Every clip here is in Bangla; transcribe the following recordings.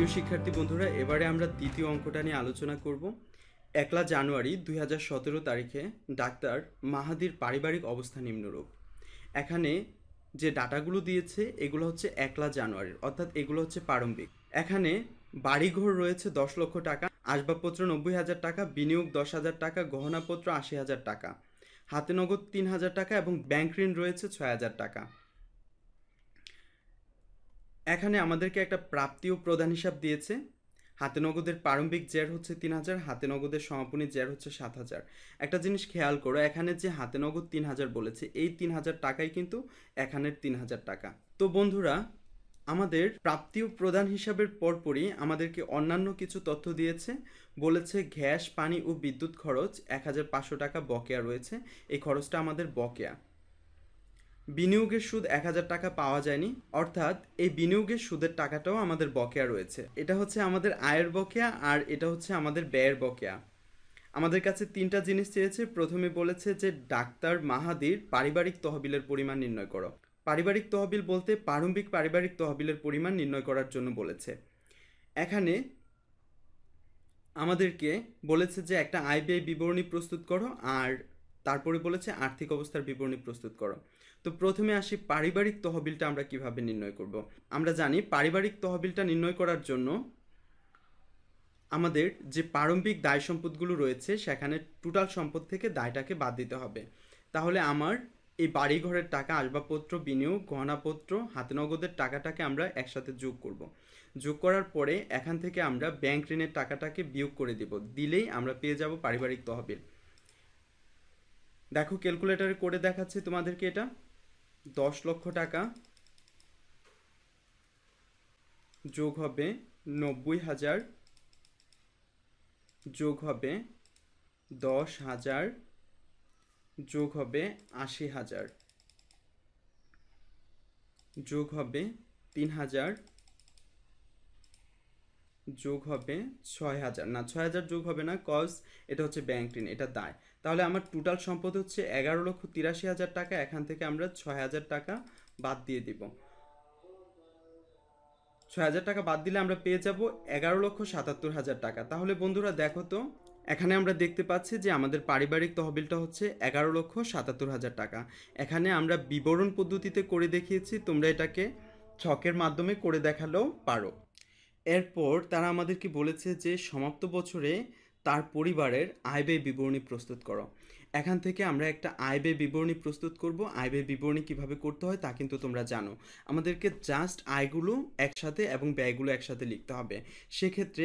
প্রিয় শিক্ষার্থী বন্ধুরা এবারে আমরা দ্বিতীয় অঙ্কটা নিয়ে আলোচনা করব একলা জানুয়ারি দুই হাজার সতেরো তারিখে ডাক্তার মাহাদির পারিবারিক অবস্থা নিম্নরূপ এখানে যে ডাটাগুলো দিয়েছে এগুলো হচ্ছে একলা জানুয়ারির অর্থাৎ এগুলো হচ্ছে প্রারম্ভিক এখানে বাড়িঘর রয়েছে দশ লক্ষ টাকা আসবাবপত্র নব্বই হাজার টাকা বিনিয়োগ দশ হাজার টাকা গহনাপত্র আশি হাজার টাকা হাতে নগদ তিন হাজার টাকা এবং ব্যাংক ঋণ রয়েছে ছয় হাজার টাকা এখানে আমাদেরকে একটা প্রাপ্তি ও প্রধান হিসাব দিয়েছে হাতে নগদের প্রারম্ভিক জ্যার হচ্ছে তিন হাজার হাতে নগদের সমাপনী জ্যার হচ্ছে সাত হাজার একটা জিনিস খেয়াল করো এখানে যে হাতে নগদ তিন হাজার বলেছে এই তিন হাজার টাকাই কিন্তু এখানের তিন হাজার টাকা তো বন্ধুরা আমাদের প্রাপ্তি ও প্রদান হিসাবের পরপরই আমাদেরকে অন্যান্য কিছু তথ্য দিয়েছে বলেছে গ্যাস পানি ও বিদ্যুৎ খরচ এক হাজার পাঁচশো টাকা বকেয়া রয়েছে এই খরচটা আমাদের বকেয়া বিনিয়োগের সুদ এক হাজার টাকা পাওয়া যায়নি অর্থাৎ এই বিনিয়োগের সুদের টাকাটাও আমাদের বকেয়া রয়েছে এটা হচ্ছে আমাদের আয়ের বকেয়া আর এটা হচ্ছে আমাদের ব্যয়ের বকেয়া আমাদের কাছে তিনটা জিনিস চেয়েছে প্রথমে বলেছে যে ডাক্তার মাহাদির পারিবারিক তহবিলের পরিমাণ নির্ণয় করো পারিবারিক তহবিল বলতে প্রারম্ভিক পারিবারিক তহবিলের পরিমাণ নির্ণয় করার জন্য বলেছে এখানে আমাদেরকে বলেছে যে একটা আইবিআই বিবরণী প্রস্তুত করো আর তারপরে বলেছে আর্থিক অবস্থার বিবরণী প্রস্তুত করো তো প্রথমে আসি পারিবারিক তহবিলটা আমরা কিভাবে নির্ণয় করব আমরা জানি পারিবারিক তহবিলটা নির্ণয় করার জন্য আমাদের যে প্রারম্ভিক দায় সম্পদগুলো রয়েছে সেখানে টোটাল সম্পদ থেকে দায়টাকে বাদ দিতে হবে তাহলে আমার এই বাড়িঘরের টাকা আসবাবপত্র বিনিয়োগ গহনাপত্র হাতে নগদের টাকাটাকে আমরা একসাথে যোগ করব। যোগ করার পরে এখান থেকে আমরা ব্যাংক ঋণের টাকাটাকে বিয়োগ করে দেব দিলেই আমরা পেয়ে যাব পারিবারিক তহবিল দেখো ক্যালকুলেটারে করে দেখাচ্ছি তোমাদেরকে এটা দশ লক্ষ টাকা যোগ হবে নব্বই হাজার যোগ হবে দশ হাজার যোগ হবে আশি হাজার যোগ হবে তিন হাজার যোগ হবে ছয় হাজার না ছয় হাজার যোগ হবে না কজ এটা হচ্ছে ব্যাংক ঋণ এটা দায় তাহলে আমার টোটাল সম্পদ হচ্ছে এগারো লক্ষ তিরাশি হাজার টাকা এখান থেকে আমরা ছয় হাজার টাকা বাদ দিয়ে দিব ছয় হাজার টাকা বাদ দিলে আমরা পেয়ে যাব এগারো লক্ষ সাতাত্তর হাজার টাকা তাহলে বন্ধুরা দেখো তো এখানে আমরা দেখতে পাচ্ছি যে আমাদের পারিবারিক তহবিলটা হচ্ছে এগারো লক্ষ সাতাত্তর হাজার টাকা এখানে আমরা বিবরণ পদ্ধতিতে করে দেখিয়েছি তোমরা এটাকে ছকের মাধ্যমে করে দেখালেও পারো এরপর তারা আমাদেরকে বলেছে যে সমাপ্ত বছরে তার পরিবারের আয় ব্যয় বিবরণী প্রস্তুত করো এখান থেকে আমরা একটা আয় ব্যয় বিবরণী প্রস্তুত করব আয় ব্যয় বিবরণী কিভাবে করতে হয় তা কিন্তু তোমরা জানো আমাদেরকে জাস্ট আয়গুলো একসাথে এবং ব্যয়গুলো একসাথে লিখতে হবে সেক্ষেত্রে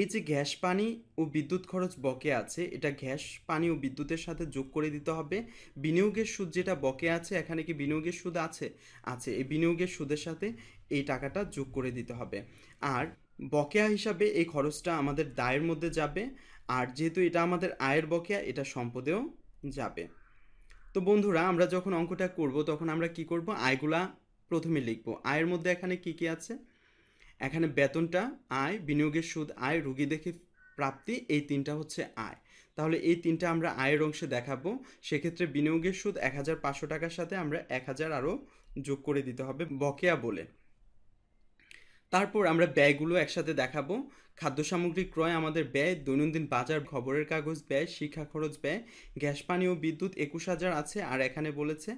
এই যে গ্যাস পানি ও বিদ্যুৎ খরচ বকে আছে এটা গ্যাস পানি ও বিদ্যুতের সাথে যোগ করে দিতে হবে বিনিয়োগের সুদ যেটা বকে আছে এখানে কি বিনিয়োগের সুদ আছে আছে এই বিনিয়োগের সুদের সাথে এই টাকাটা যোগ করে দিতে হবে আর বকেয়া হিসাবে এই খরচটা আমাদের দায়ের মধ্যে যাবে আর যেহেতু এটা আমাদের আয়ের বকেয়া এটা সম্পদেও যাবে তো বন্ধুরা আমরা যখন অঙ্কটা করব তখন আমরা কি করব আয়গুলা প্রথমে লিখব আয়ের মধ্যে এখানে কি কি আছে এখানে বেতনটা আয় বিনিয়োগের সুদ আয় রুগী দেখে প্রাপ্তি এই তিনটা হচ্ছে আয় তাহলে এই তিনটা আমরা আয়ের অংশে দেখাবো সেক্ষেত্রে বিনিয়োগের সুদ এক হাজার পাঁচশো টাকার সাথে আমরা এক হাজার আরও যোগ করে দিতে হবে বকেয়া বলে তারপর আমরা ব্যয়গুলো একসাথে দেখাবো খাদ্য সামগ্রী ক্রয় আমাদের ব্যয় দৈনন্দিন বাজার খবরের কাগজ ব্যয় শিক্ষা খরচ ব্যয় গ্যাস পানি ও বিদ্যুৎ একুশ হাজার আছে আর এখানে বলেছে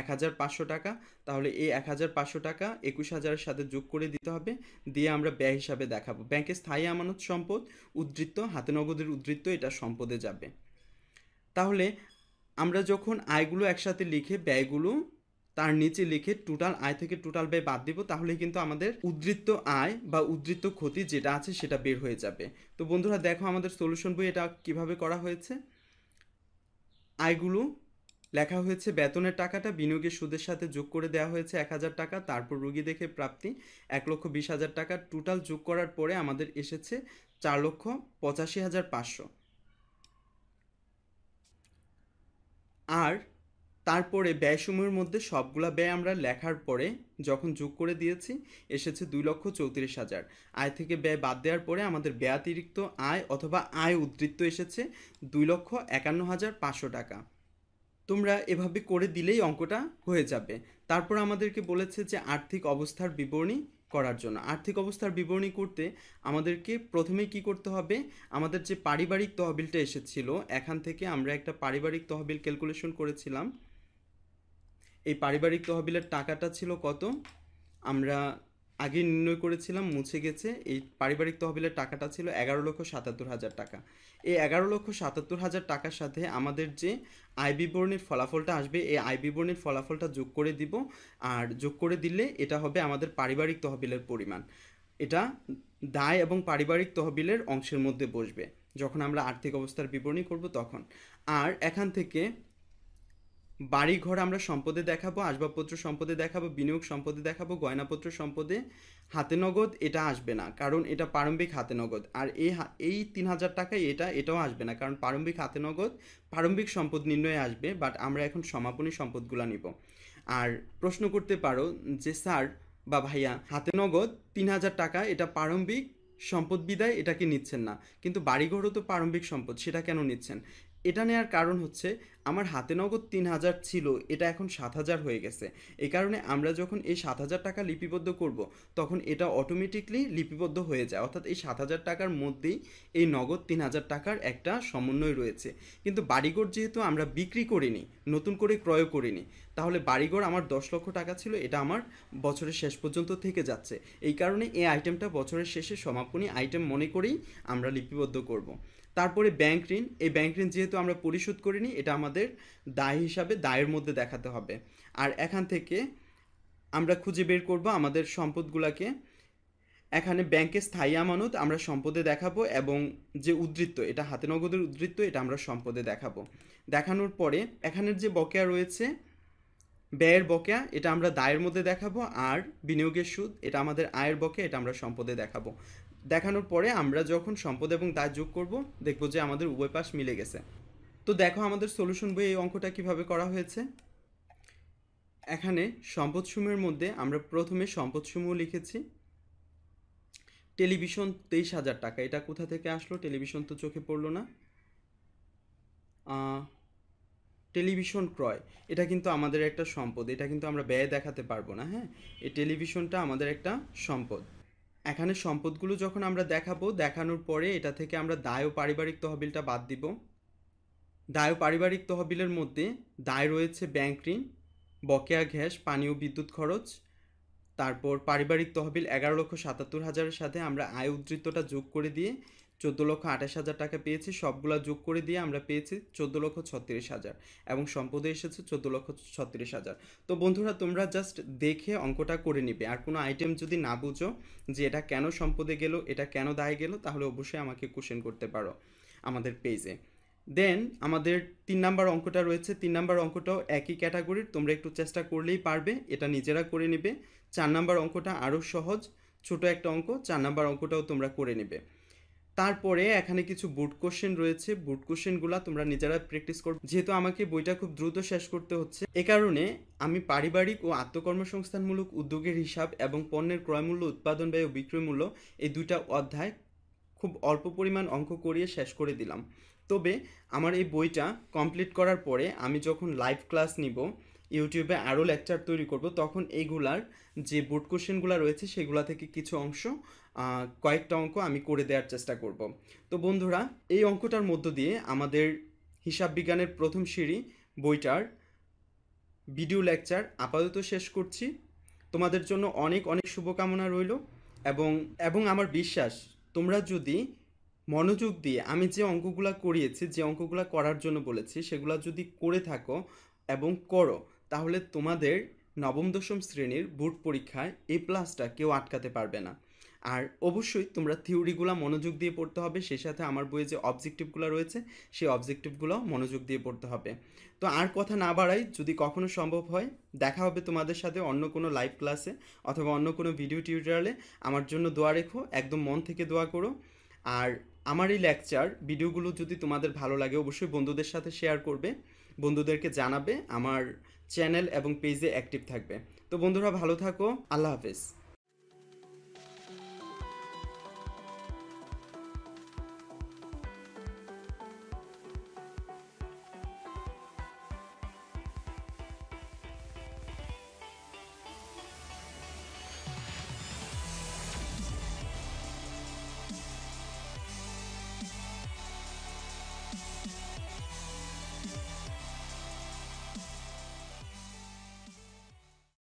এক হাজার পাঁচশো টাকা তাহলে এই এক হাজার পাঁচশো টাকা একুশ হাজারের সাথে যোগ করে দিতে হবে দিয়ে আমরা ব্যয় হিসাবে দেখাবো ব্যাংকের স্থায়ী আমানত সম্পদ উদ্ধৃত্ত হাতে নগদের উদ্ধৃত্ত এটা সম্পদে যাবে তাহলে আমরা যখন আয়গুলো একসাথে লিখে ব্যয়গুলো তার নিচে লিখে টোটাল আয় থেকে টোটাল ব্যয় বাদ দিব তাহলে কিন্তু আমাদের উদ্বৃত্ত আয় বা উদ্বৃত্ত ক্ষতি যেটা আছে সেটা বের হয়ে যাবে তো বন্ধুরা দেখো আমাদের সলিউশন বই এটা কিভাবে করা হয়েছে আয়গুলো লেখা হয়েছে বেতনের টাকাটা বিনিয়োগের সুদের সাথে যোগ করে দেওয়া হয়েছে এক হাজার টাকা তারপর রুগী দেখে প্রাপ্তি এক লক্ষ বিশ হাজার টাকা টোটাল যোগ করার পরে আমাদের এসেছে চার লক্ষ পঁচাশি হাজার পাঁচশো আর তারপরে ব্যয়সমূহের মধ্যে সবগুলা ব্যয় আমরা লেখার পরে যখন যোগ করে দিয়েছি এসেছে দুই লক্ষ চৌত্রিশ হাজার আয় থেকে ব্যয় বাদ দেওয়ার পরে আমাদের ব্যয়াতিরিক্ত আয় অথবা আয় উদ্বৃত্ত এসেছে দুই লক্ষ একান্ন হাজার পাঁচশো টাকা তোমরা এভাবে করে দিলেই অঙ্কটা হয়ে যাবে তারপর আমাদেরকে বলেছে যে আর্থিক অবস্থার বিবরণী করার জন্য আর্থিক অবস্থার বিবরণী করতে আমাদেরকে প্রথমে কি করতে হবে আমাদের যে পারিবারিক তহবিলটা এসেছিল এখান থেকে আমরা একটা পারিবারিক তহবিল ক্যালকুলেশন করেছিলাম এই পারিবারিক তহবিলের টাকাটা ছিল কত আমরা আগে নির্ণয় করেছিলাম মুছে গেছে এই পারিবারিক তহবিলের টাকাটা ছিল এগারো লক্ষ সাতাত্তর হাজার টাকা এই এগারো লক্ষ সাতাত্তর হাজার টাকার সাথে আমাদের যে আই বিবরণীর ফলাফলটা আসবে এই আয় বিবরণীর ফলাফলটা যোগ করে দিব আর যোগ করে দিলে এটা হবে আমাদের পারিবারিক তহবিলের পরিমাণ এটা দায় এবং পারিবারিক তহবিলের অংশের মধ্যে বসবে যখন আমরা আর্থিক অবস্থার বিবরণী করব তখন আর এখান থেকে বাড়ি ঘর আমরা সম্পদে দেখাবো আসবাবপত্র সম্পদে দেখাবো বিনিয়োগ সম্পদে দেখাবো গয়নাপত্র সম্পদে হাতে নগদ এটা আসবে না কারণ এটা প্রারম্ভিক হাতে নগদ আর এই এই তিন হাজার টাকায় এটা এটাও আসবে না কারণ প্রারম্ভিক হাতে নগদ প্রারম্ভিক সম্পদ নির্ণয়ে আসবে বাট আমরা এখন সমাপনী সম্পদগুলো নিব আর প্রশ্ন করতে পারো যে স্যার বা ভাইয়া হাতে নগদ তিন হাজার টাকা এটা প্রারম্ভিক সম্পদ বিদায় এটাকে নিচ্ছেন না কিন্তু বাড়িঘরও তো প্রারম্ভিক সম্পদ সেটা কেন নিচ্ছেন এটা নেওয়ার কারণ হচ্ছে আমার হাতে নগদ তিন হাজার ছিল এটা এখন সাত হাজার হয়ে গেছে এই কারণে আমরা যখন এই সাত হাজার টাকা লিপিবদ্ধ করব তখন এটা অটোমেটিকলি লিপিবদ্ধ হয়ে যায় অর্থাৎ এই সাত হাজার টাকার মধ্যেই এই নগদ তিন হাজার টাকার একটা সমন্বয় রয়েছে কিন্তু বাড়িঘর যেহেতু আমরা বিক্রি করিনি নতুন করে ক্রয় করিনি তাহলে বাড়িঘর আমার দশ লক্ষ টাকা ছিল এটা আমার বছরের শেষ পর্যন্ত থেকে যাচ্ছে এই কারণে এই আইটেমটা বছরের শেষে সমাপনী আইটেম মনে করেই আমরা লিপিবদ্ধ করব তারপরে ব্যাংক ঋণ এই ব্যাংক ঋণ যেহেতু আমরা পরিশোধ করিনি এটা আমাদের দায় হিসাবে দায়ের মধ্যে দেখাতে হবে আর এখান থেকে আমরা খুঁজে বের করব আমাদের সম্পদগুলোকে এখানে ব্যাংকে স্থায়ী আমানত আমরা সম্পদে দেখাবো এবং যে উদ্বৃত্ত এটা হাতে নগদের উদ্বৃত্ত এটা আমরা সম্পদে দেখাবো দেখানোর পরে এখানের যে বকেয়া রয়েছে ব্যয়ের বকেয়া এটা আমরা দায়ের মধ্যে দেখাবো আর বিনিয়োগের সুদ এটা আমাদের আয়ের বকেয়া এটা আমরা সম্পদে দেখাবো দেখানোর পরে আমরা যখন সম্পদ এবং দায় যোগ করব দেখব যে আমাদের উভয় পাশ মিলে গেছে তো দেখো আমাদের সলিউশন বই এই অঙ্কটা কিভাবে করা হয়েছে এখানে সম্পদ সমূহের মধ্যে আমরা প্রথমে সম্পদ সমূহ লিখেছি টেলিভিশন তেইশ হাজার টাকা এটা কোথা থেকে আসলো টেলিভিশন তো চোখে পড়লো না টেলিভিশন ক্রয় এটা কিন্তু আমাদের একটা সম্পদ এটা কিন্তু আমরা ব্যয় দেখাতে পারবো না হ্যাঁ এই টেলিভিশনটা আমাদের একটা সম্পদ এখানে সম্পদগুলো যখন আমরা দেখাবো দেখানোর পরে এটা থেকে আমরা দায় ও পারিবারিক তহবিলটা বাদ দিব দায় ও পারিবারিক তহবিলের মধ্যে দায় রয়েছে ব্যাংক ঋণ বকেয়া ঘ্যাস পানি ও বিদ্যুৎ খরচ তারপর পারিবারিক তহবিল এগারো লক্ষ সাতাত্তর হাজারের সাথে আমরা আয় উদ্ধৃতটা যোগ করে দিয়ে চোদ্দ লক্ষ আঠাশ হাজার টাকা পেয়েছি সবগুলা যোগ করে দিয়ে আমরা পেয়েছি চোদ্দ লক্ষ ছত্রিশ হাজার এবং সম্পদে এসেছে চোদ্দ লক্ষ ছত্রিশ হাজার তো বন্ধুরা তোমরা জাস্ট দেখে অঙ্কটা করে নিবে আর কোনো আইটেম যদি না বুঝো যে এটা কেন সম্পদে গেল এটা কেন দায় গেল তাহলে অবশ্যই আমাকে কোশ্চেন করতে পারো আমাদের পেজে দেন আমাদের তিন নাম্বার অঙ্কটা রয়েছে তিন নাম্বার অঙ্কটাও একই ক্যাটাগরির তোমরা একটু চেষ্টা করলেই পারবে এটা নিজেরা করে নেবে চার নাম্বার অঙ্কটা আরও সহজ ছোট একটা অঙ্ক চার নাম্বার অঙ্কটাও তোমরা করে নেবে তারপরে এখানে কিছু বুট কোশ্চেন রয়েছে বুট কোশ্চেনগুলো তোমরা নিজেরা প্র্যাকটিস করো যেহেতু আমাকে বইটা খুব দ্রুত শেষ করতে হচ্ছে এ কারণে আমি পারিবারিক ও আত্মকর্মসংস্থানমূলক উদ্যোগের হিসাব এবং পণ্যের ক্রয়মূল্য উৎপাদন ব্যয় ও বিক্রয় মূল্য এই দুইটা অধ্যায় খুব অল্প পরিমাণ অঙ্ক করিয়ে শেষ করে দিলাম তবে আমার এই বইটা কমপ্লিট করার পরে আমি যখন লাইভ ক্লাস নিব ইউটিউবে আরও লেকচার তৈরি করব তখন এইগুলার যে বোর্ড কোশ্চেনগুলো রয়েছে সেগুলো থেকে কিছু অংশ কয়েকটা অঙ্ক আমি করে দেওয়ার চেষ্টা করব তো বন্ধুরা এই অঙ্কটার মধ্য দিয়ে আমাদের হিসাব বিজ্ঞানের প্রথম সিঁড়ি বইটার ভিডিও লেকচার আপাতত শেষ করছি তোমাদের জন্য অনেক অনেক শুভকামনা রইল এবং এবং আমার বিশ্বাস তোমরা যদি মনোযোগ দিয়ে আমি যে অঙ্কগুলো করিয়েছি যে অঙ্কগুলো করার জন্য বলেছি সেগুলো যদি করে থাকো এবং করো তাহলে তোমাদের নবম দশম শ্রেণীর বোর্ড পরীক্ষায় এ প্লাসটা কেউ আটকাতে পারবে না আর অবশ্যই তোমরা থিওরিগুলো মনোযোগ দিয়ে পড়তে হবে সেই সাথে আমার বইয়ে যে অবজেক্টিভগুলো রয়েছে সেই অবজেক্টিভগুলো মনোযোগ দিয়ে পড়তে হবে তো আর কথা না বাড়াই যদি কখনো সম্ভব হয় দেখা হবে তোমাদের সাথে অন্য কোনো লাইভ ক্লাসে অথবা অন্য কোনো ভিডিও টিউটোরিয়ালে আমার জন্য দোয়া রেখো একদম মন থেকে দোয়া করো আর আমার এই লেকচার ভিডিওগুলো যদি তোমাদের ভালো লাগে অবশ্যই বন্ধুদের সাথে শেয়ার করবে বন্ধুদেরকে জানাবে আমার চ্যানেল এবং পেজে অ্যাক্টিভ থাকবে তো বন্ধুরা ভালো থাকো আল্লাহ হাফেজ